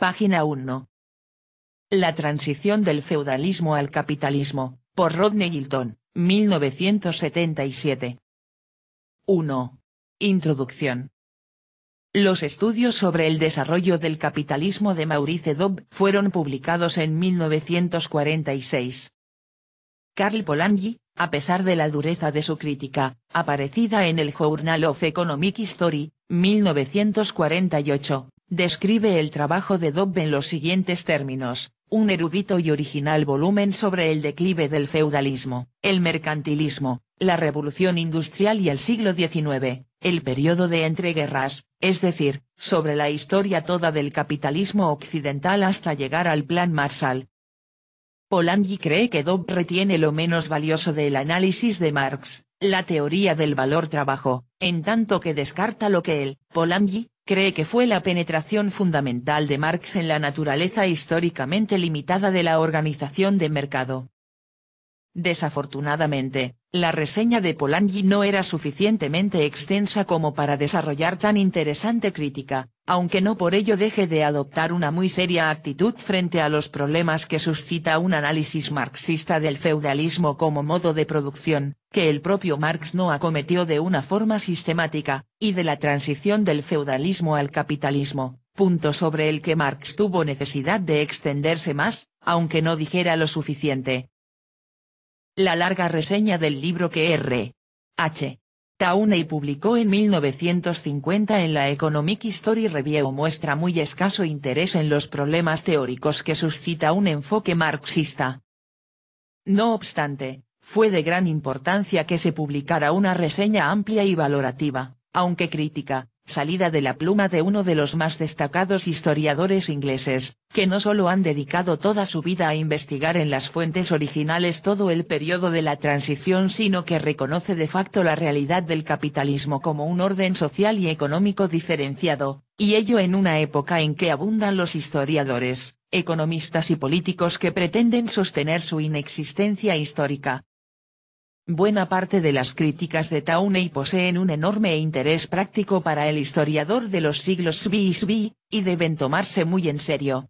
Página 1. La transición del feudalismo al capitalismo, por Rodney Hilton, 1977. 1. Introducción. Los estudios sobre el desarrollo del capitalismo de Maurice Dobb fueron publicados en 1946. Carl Polanyi, a pesar de la dureza de su crítica, aparecida en el Journal of Economic History, 1948, Describe el trabajo de Dobbe en los siguientes términos, un erudito y original volumen sobre el declive del feudalismo, el mercantilismo, la revolución industrial y el siglo XIX, el periodo de entreguerras, es decir, sobre la historia toda del capitalismo occidental hasta llegar al Plan Marshall. Polanyi cree que Dobbe retiene lo menos valioso del análisis de Marx, la teoría del valor-trabajo, en tanto que descarta lo que él, Polanyi, cree que fue la penetración fundamental de Marx en la naturaleza históricamente limitada de la organización de mercado. Desafortunadamente, la reseña de Polanyi no era suficientemente extensa como para desarrollar tan interesante crítica, aunque no por ello deje de adoptar una muy seria actitud frente a los problemas que suscita un análisis marxista del feudalismo como modo de producción, que el propio Marx no acometió de una forma sistemática, y de la transición del feudalismo al capitalismo, punto sobre el que Marx tuvo necesidad de extenderse más, aunque no dijera lo suficiente. La larga reseña del libro que R. H y publicó en 1950 en la Economic History Review muestra muy escaso interés en los problemas teóricos que suscita un enfoque marxista. No obstante, fue de gran importancia que se publicara una reseña amplia y valorativa, aunque crítica, salida de la pluma de uno de los más destacados historiadores ingleses, que no solo han dedicado toda su vida a investigar en las fuentes originales todo el periodo de la transición sino que reconoce de facto la realidad del capitalismo como un orden social y económico diferenciado, y ello en una época en que abundan los historiadores, economistas y políticos que pretenden sostener su inexistencia histórica, Buena parte de las críticas de Tauney poseen un enorme interés práctico para el historiador de los siglos Svi y deben tomarse muy en serio.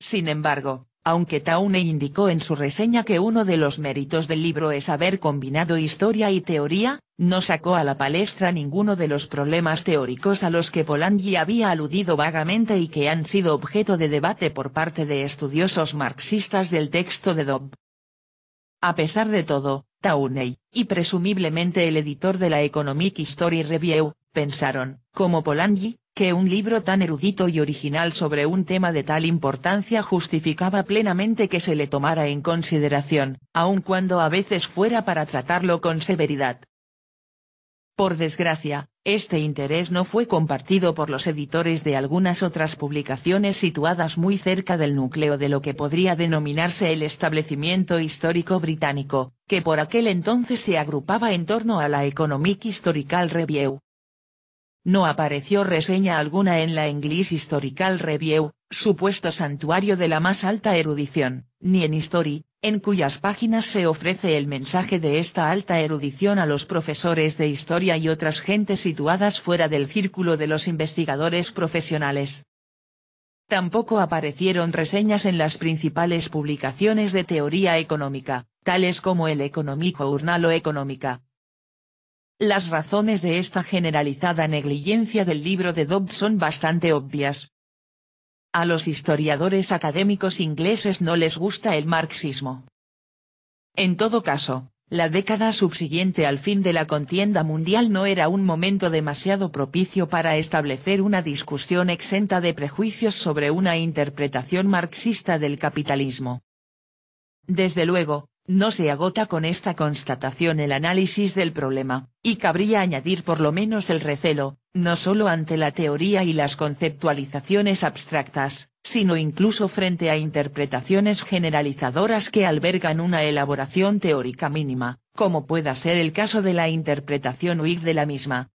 Sin embargo, aunque Tauney indicó en su reseña que uno de los méritos del libro es haber combinado historia y teoría, no sacó a la palestra ninguno de los problemas teóricos a los que Polanyi había aludido vagamente y que han sido objeto de debate por parte de estudiosos marxistas del texto de Dobb. A pesar de todo, Taunei, y presumiblemente el editor de la Economic History Review, pensaron, como Polanyi, que un libro tan erudito y original sobre un tema de tal importancia justificaba plenamente que se le tomara en consideración, aun cuando a veces fuera para tratarlo con severidad. Por desgracia, este interés no fue compartido por los editores de algunas otras publicaciones situadas muy cerca del núcleo de lo que podría denominarse el establecimiento histórico británico, que por aquel entonces se agrupaba en torno a la Economic Historical Review. No apareció reseña alguna en la English Historical Review, supuesto santuario de la más alta erudición, ni en History, en cuyas páginas se ofrece el mensaje de esta alta erudición a los profesores de historia y otras gentes situadas fuera del círculo de los investigadores profesionales. Tampoco aparecieron reseñas en las principales publicaciones de teoría económica, tales como el Económico Urnal o Económica. Las razones de esta generalizada negligencia del libro de Dobbs son bastante obvias, a los historiadores académicos ingleses no les gusta el marxismo. En todo caso, la década subsiguiente al fin de la contienda mundial no era un momento demasiado propicio para establecer una discusión exenta de prejuicios sobre una interpretación marxista del capitalismo. Desde luego, no se agota con esta constatación el análisis del problema, y cabría añadir por lo menos el recelo, no solo ante la teoría y las conceptualizaciones abstractas, sino incluso frente a interpretaciones generalizadoras que albergan una elaboración teórica mínima, como pueda ser el caso de la interpretación Whig de la misma.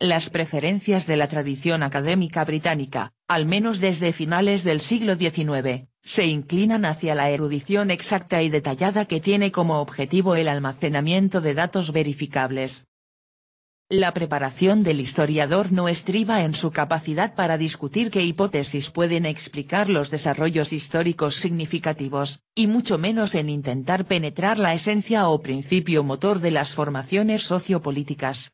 Las preferencias de la tradición académica británica, al menos desde finales del siglo XIX, se inclinan hacia la erudición exacta y detallada que tiene como objetivo el almacenamiento de datos verificables, la preparación del historiador no estriba en su capacidad para discutir qué hipótesis pueden explicar los desarrollos históricos significativos, y mucho menos en intentar penetrar la esencia o principio motor de las formaciones sociopolíticas,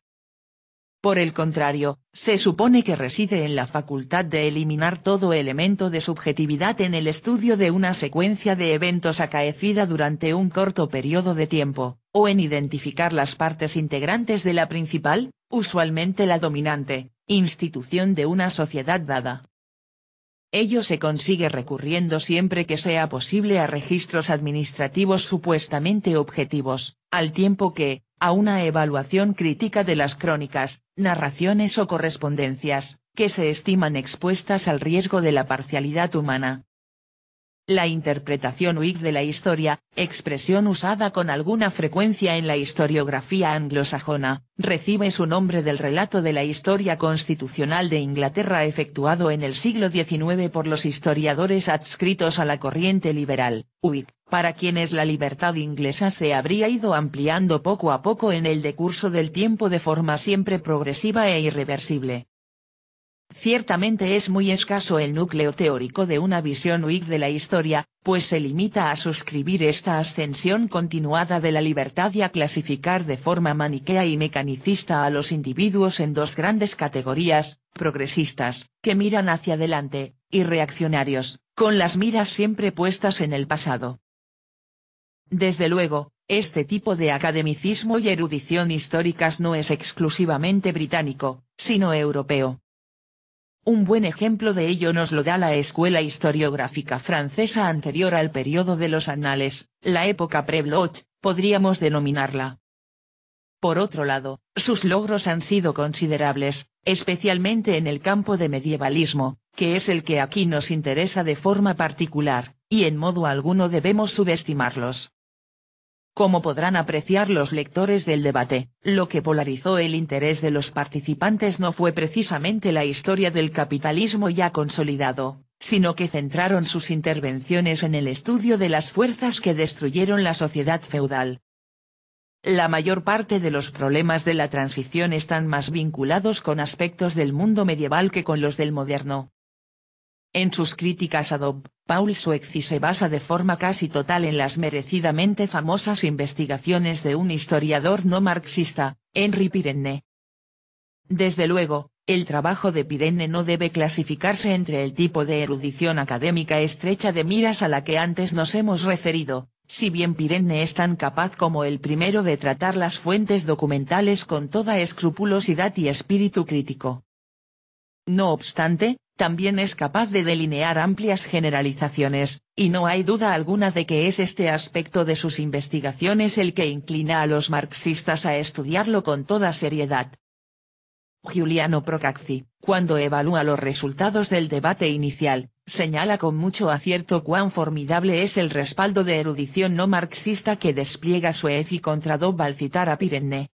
por el contrario, se supone que reside en la facultad de eliminar todo elemento de subjetividad en el estudio de una secuencia de eventos acaecida durante un corto periodo de tiempo, o en identificar las partes integrantes de la principal, usualmente la dominante, institución de una sociedad dada. Ello se consigue recurriendo siempre que sea posible a registros administrativos supuestamente objetivos, al tiempo que, a una evaluación crítica de las crónicas, narraciones o correspondencias, que se estiman expuestas al riesgo de la parcialidad humana, la interpretación Whig de la historia, expresión usada con alguna frecuencia en la historiografía anglosajona, recibe su nombre del relato de la historia constitucional de Inglaterra efectuado en el siglo XIX por los historiadores adscritos a la corriente liberal, Whig, para quienes la libertad inglesa se habría ido ampliando poco a poco en el decurso del tiempo de forma siempre progresiva e irreversible. Ciertamente es muy escaso el núcleo teórico de una visión Whig de la historia, pues se limita a suscribir esta ascensión continuada de la libertad y a clasificar de forma maniquea y mecanicista a los individuos en dos grandes categorías, progresistas, que miran hacia adelante, y reaccionarios, con las miras siempre puestas en el pasado. Desde luego, este tipo de academicismo y erudición históricas no es exclusivamente británico, sino europeo. Un buen ejemplo de ello nos lo da la escuela historiográfica francesa anterior al periodo de los anales, la época pre podríamos denominarla. Por otro lado, sus logros han sido considerables, especialmente en el campo de medievalismo, que es el que aquí nos interesa de forma particular, y en modo alguno debemos subestimarlos. Como podrán apreciar los lectores del debate, lo que polarizó el interés de los participantes no fue precisamente la historia del capitalismo ya consolidado, sino que centraron sus intervenciones en el estudio de las fuerzas que destruyeron la sociedad feudal. La mayor parte de los problemas de la transición están más vinculados con aspectos del mundo medieval que con los del moderno. En sus críticas a Dobb, Paul Suexi se basa de forma casi total en las merecidamente famosas investigaciones de un historiador no marxista, Henry Pirenne. Desde luego, el trabajo de Pirenne no debe clasificarse entre el tipo de erudición académica estrecha de miras a la que antes nos hemos referido, si bien Pirenne es tan capaz como el primero de tratar las fuentes documentales con toda escrupulosidad y espíritu crítico. No obstante, también es capaz de delinear amplias generalizaciones, y no hay duda alguna de que es este aspecto de sus investigaciones el que inclina a los marxistas a estudiarlo con toda seriedad. Giuliano Procaxi, cuando evalúa los resultados del debate inicial, señala con mucho acierto cuán formidable es el respaldo de erudición no marxista que despliega Suez y contra al citar a Pirenne,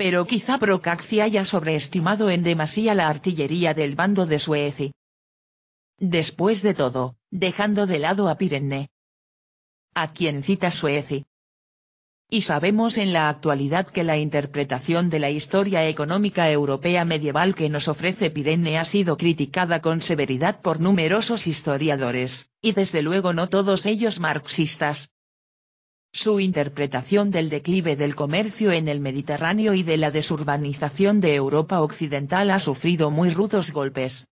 pero quizá Procaxi haya sobreestimado en demasía la artillería del bando de Suezi. Después de todo, dejando de lado a Pirenne. A quien cita Sueci. Y sabemos en la actualidad que la interpretación de la historia económica europea medieval que nos ofrece Pirenne ha sido criticada con severidad por numerosos historiadores, y desde luego no todos ellos marxistas, su interpretación del declive del comercio en el Mediterráneo y de la desurbanización de Europa Occidental ha sufrido muy rudos golpes.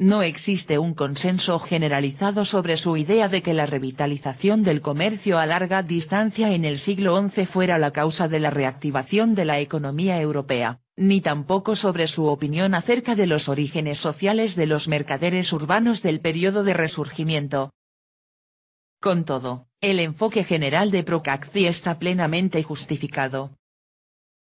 No existe un consenso generalizado sobre su idea de que la revitalización del comercio a larga distancia en el siglo XI fuera la causa de la reactivación de la economía europea, ni tampoco sobre su opinión acerca de los orígenes sociales de los mercaderes urbanos del periodo de resurgimiento. Con todo, el enfoque general de procaxi está plenamente justificado.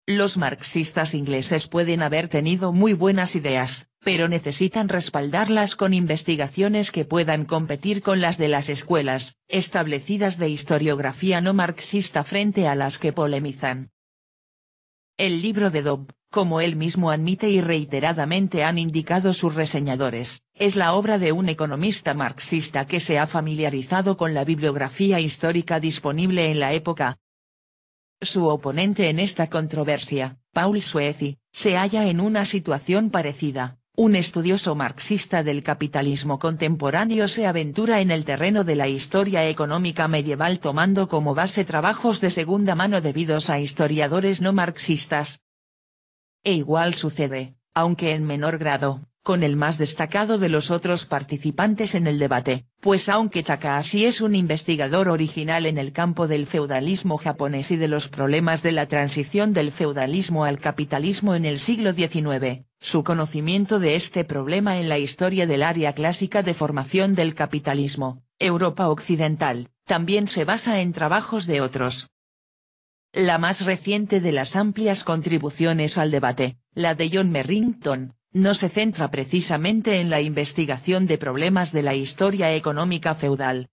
Los marxistas ingleses pueden haber tenido muy buenas ideas, pero necesitan respaldarlas con investigaciones que puedan competir con las de las escuelas, establecidas de historiografía no marxista frente a las que polemizan. El libro de Dobb, como él mismo admite y reiteradamente han indicado sus reseñadores, es la obra de un economista marxista que se ha familiarizado con la bibliografía histórica disponible en la época. Su oponente en esta controversia, Paul Suezi, se halla en una situación parecida. Un estudioso marxista del capitalismo contemporáneo se aventura en el terreno de la historia económica medieval tomando como base trabajos de segunda mano debidos a historiadores no marxistas, e igual sucede, aunque en menor grado, con el más destacado de los otros participantes en el debate, pues aunque Takahashi es un investigador original en el campo del feudalismo japonés y de los problemas de la transición del feudalismo al capitalismo en el siglo XIX, su conocimiento de este problema en la historia del área clásica de formación del capitalismo, Europa Occidental, también se basa en trabajos de otros, la más reciente de las amplias contribuciones al debate, la de John Merrington, no se centra precisamente en la investigación de problemas de la historia económica feudal.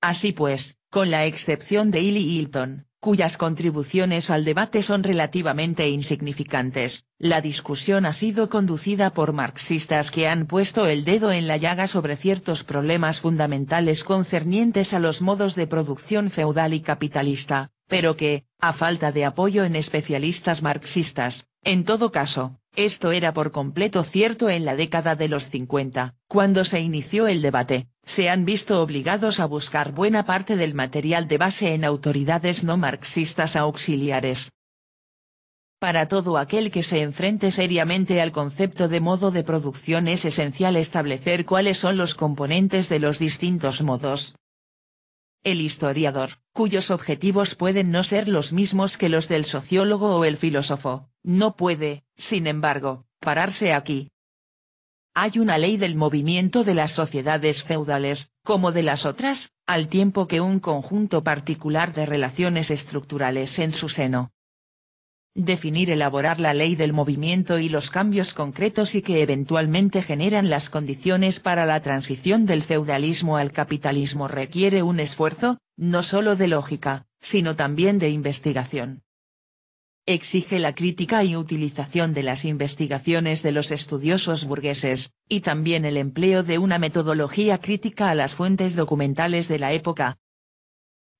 Así pues, con la excepción de Ely Hilton, cuyas contribuciones al debate son relativamente insignificantes, la discusión ha sido conducida por marxistas que han puesto el dedo en la llaga sobre ciertos problemas fundamentales concernientes a los modos de producción feudal y capitalista, pero que, a falta de apoyo en especialistas marxistas, en todo caso, esto era por completo cierto en la década de los 50, cuando se inició el debate, se han visto obligados a buscar buena parte del material de base en autoridades no marxistas auxiliares. Para todo aquel que se enfrente seriamente al concepto de modo de producción es esencial establecer cuáles son los componentes de los distintos modos, el historiador, cuyos objetivos pueden no ser los mismos que los del sociólogo o el filósofo, no puede, sin embargo, pararse aquí. Hay una ley del movimiento de las sociedades feudales, como de las otras, al tiempo que un conjunto particular de relaciones estructurales en su seno, definir elaborar la ley del movimiento y los cambios concretos y que eventualmente generan las condiciones para la transición del feudalismo al capitalismo requiere un esfuerzo, no solo de lógica, sino también de investigación. Exige la crítica y utilización de las investigaciones de los estudiosos burgueses, y también el empleo de una metodología crítica a las fuentes documentales de la época.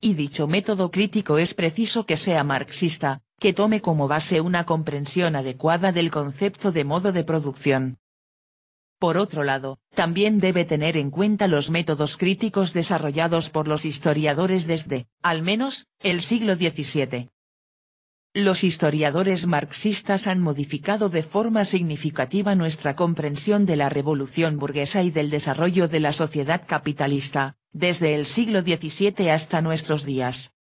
Y dicho método crítico es preciso que sea marxista, que tome como base una comprensión adecuada del concepto de modo de producción. Por otro lado, también debe tener en cuenta los métodos críticos desarrollados por los historiadores desde, al menos, el siglo XVII. Los historiadores marxistas han modificado de forma significativa nuestra comprensión de la revolución burguesa y del desarrollo de la sociedad capitalista, desde el siglo XVII hasta nuestros días.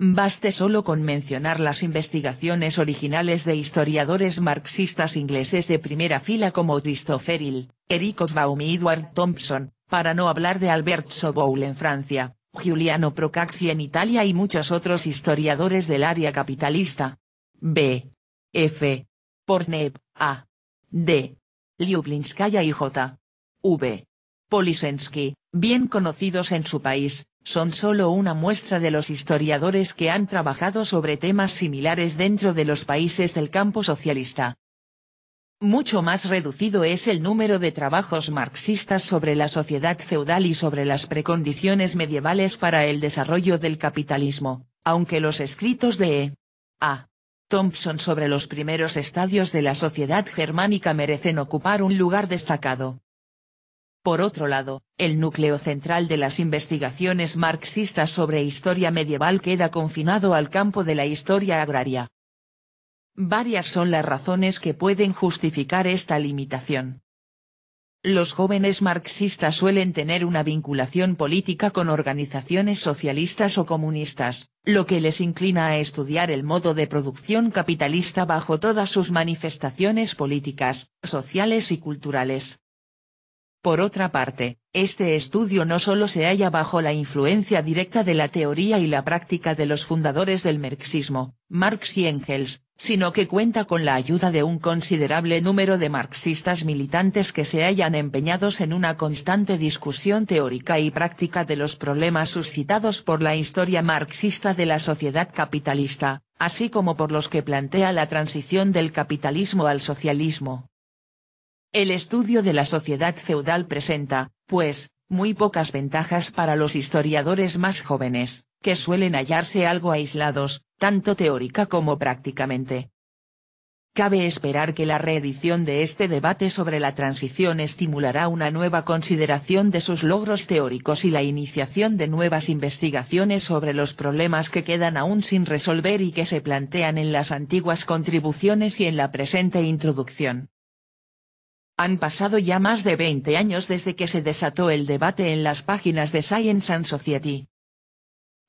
Baste solo con mencionar las investigaciones originales de historiadores marxistas ingleses de primera fila como Christopher Hill, Eric Osbaum y Edward Thompson, para no hablar de Albert Soboul en Francia, Giuliano Procacci en Italia y muchos otros historiadores del área capitalista. B. F. Pornev, A. D. Liublinskaya y J. V. Polisensky, bien conocidos en su país, son solo una muestra de los historiadores que han trabajado sobre temas similares dentro de los países del campo socialista. Mucho más reducido es el número de trabajos marxistas sobre la sociedad feudal y sobre las precondiciones medievales para el desarrollo del capitalismo, aunque los escritos de e. A. Thompson sobre los primeros estadios de la sociedad germánica merecen ocupar un lugar destacado. Por otro lado, el núcleo central de las investigaciones marxistas sobre historia medieval queda confinado al campo de la historia agraria. Varias son las razones que pueden justificar esta limitación. Los jóvenes marxistas suelen tener una vinculación política con organizaciones socialistas o comunistas, lo que les inclina a estudiar el modo de producción capitalista bajo todas sus manifestaciones políticas, sociales y culturales. Por otra parte, este estudio no solo se halla bajo la influencia directa de la teoría y la práctica de los fundadores del marxismo, Marx y Engels, sino que cuenta con la ayuda de un considerable número de marxistas militantes que se hayan empeñados en una constante discusión teórica y práctica de los problemas suscitados por la historia marxista de la sociedad capitalista, así como por los que plantea la transición del capitalismo al socialismo. El estudio de la sociedad feudal presenta, pues, muy pocas ventajas para los historiadores más jóvenes, que suelen hallarse algo aislados, tanto teórica como prácticamente. Cabe esperar que la reedición de este debate sobre la transición estimulará una nueva consideración de sus logros teóricos y la iniciación de nuevas investigaciones sobre los problemas que quedan aún sin resolver y que se plantean en las antiguas contribuciones y en la presente introducción. Han pasado ya más de 20 años desde que se desató el debate en las páginas de Science and Society.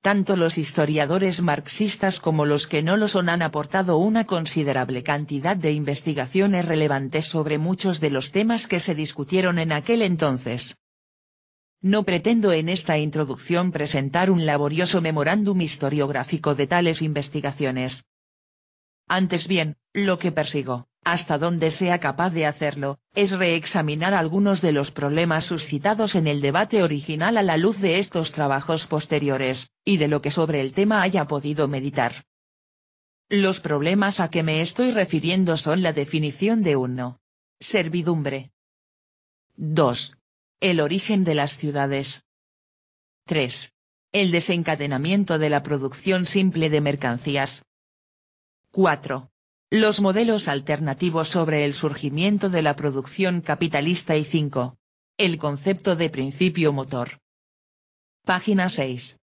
Tanto los historiadores marxistas como los que no lo son han aportado una considerable cantidad de investigaciones relevantes sobre muchos de los temas que se discutieron en aquel entonces. No pretendo en esta introducción presentar un laborioso memorándum historiográfico de tales investigaciones. Antes bien, lo que persigo, hasta donde sea capaz de hacerlo, es reexaminar algunos de los problemas suscitados en el debate original a la luz de estos trabajos posteriores, y de lo que sobre el tema haya podido meditar. Los problemas a que me estoy refiriendo son la definición de uno, Servidumbre. 2. El origen de las ciudades. 3. El desencadenamiento de la producción simple de mercancías. 4. Los modelos alternativos sobre el surgimiento de la producción capitalista y 5. El concepto de principio motor. Página 6.